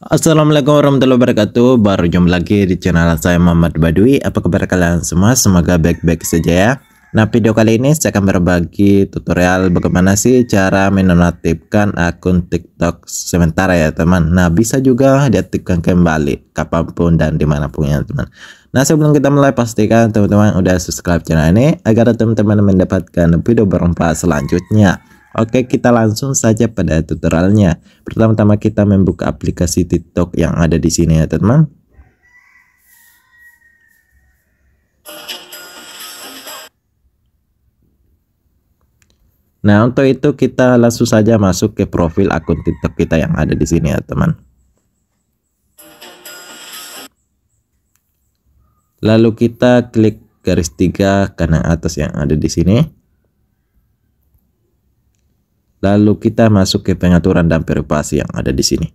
Assalamualaikum warahmatullahi wabarakatuh Baru jumpa lagi di channel saya Muhammad Badui Apa kabar kalian semua? Semoga baik-baik saja ya Nah video kali ini saya akan berbagi tutorial bagaimana sih cara menonaktifkan akun TikTok sementara ya teman Nah bisa juga diaktifkan kembali kapanpun dan dimanapun ya teman Nah sebelum kita mulai pastikan teman-teman udah subscribe channel ini Agar teman-teman mendapatkan video bermanfaat selanjutnya Oke, kita langsung saja pada tutorialnya. Pertama-tama kita membuka aplikasi TikTok yang ada di sini ya, teman. Nah, untuk itu kita langsung saja masuk ke profil akun TikTok kita yang ada di sini ya, teman. Lalu kita klik garis tiga kanan atas yang ada di sini. Lalu kita masuk ke pengaturan dan privasi yang ada di sini.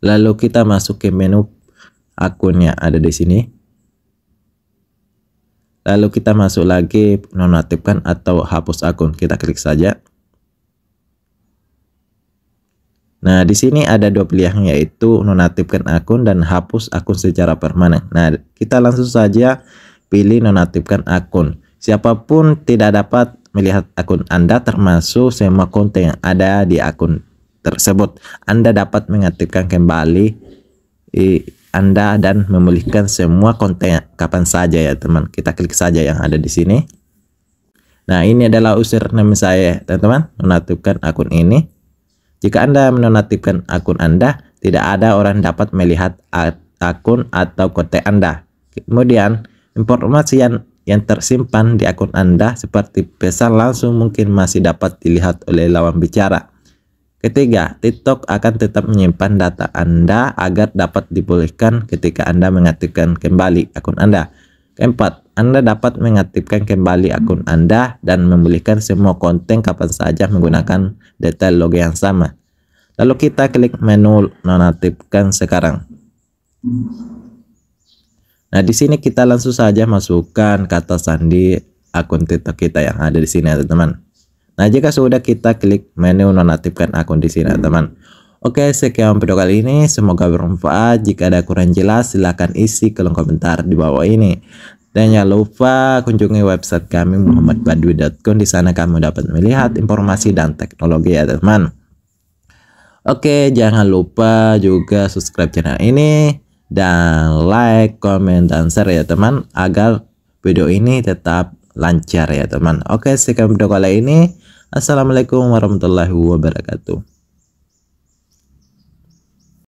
Lalu kita masuk ke menu akunnya ada di sini. Lalu kita masuk lagi nonaktifkan atau hapus akun. Kita klik saja. Nah, di sini ada dua pilihan yaitu nonaktifkan akun dan hapus akun secara permanen. Nah, kita langsung saja pilih nonaktifkan akun. Siapapun tidak dapat melihat akun Anda termasuk semua konten yang ada di akun tersebut. Anda dapat mengaktifkan kembali Anda dan memulihkan semua konten kapan saja ya teman. Kita klik saja yang ada di sini. Nah ini adalah user username saya teman-teman menonaktifkan akun ini. Jika Anda menonaktifkan akun Anda, tidak ada orang dapat melihat akun atau konten Anda. Kemudian informasi yang yang tersimpan di akun Anda seperti pesan langsung mungkin masih dapat dilihat oleh lawan bicara. Ketiga, TikTok akan tetap menyimpan data Anda agar dapat dibolehkan ketika Anda mengaktifkan kembali akun Anda. Keempat, Anda dapat mengaktifkan kembali akun Anda dan memulihkan semua konten kapan saja menggunakan detail logo yang sama. Lalu kita klik menu nonaktifkan sekarang. Nah, di sini kita langsung saja masukkan kata sandi akun TikTok kita yang ada di sini ya, teman. Nah, jika sudah kita klik menu nonaktifkan akun di sini ya, teman. Oke, sekian video kali ini. Semoga bermanfaat. Jika ada kurang jelas, silahkan isi kolom komentar di bawah ini. Dan jangan lupa kunjungi website kami muhammadbadwi.com. Di sana kamu dapat melihat informasi dan teknologi ya teman. Oke, jangan lupa juga subscribe channel ini dan like, comment, dan share ya teman agar video ini tetap lancar ya teman. Oke sekian video kali ini. Assalamualaikum warahmatullahi wabarakatuh.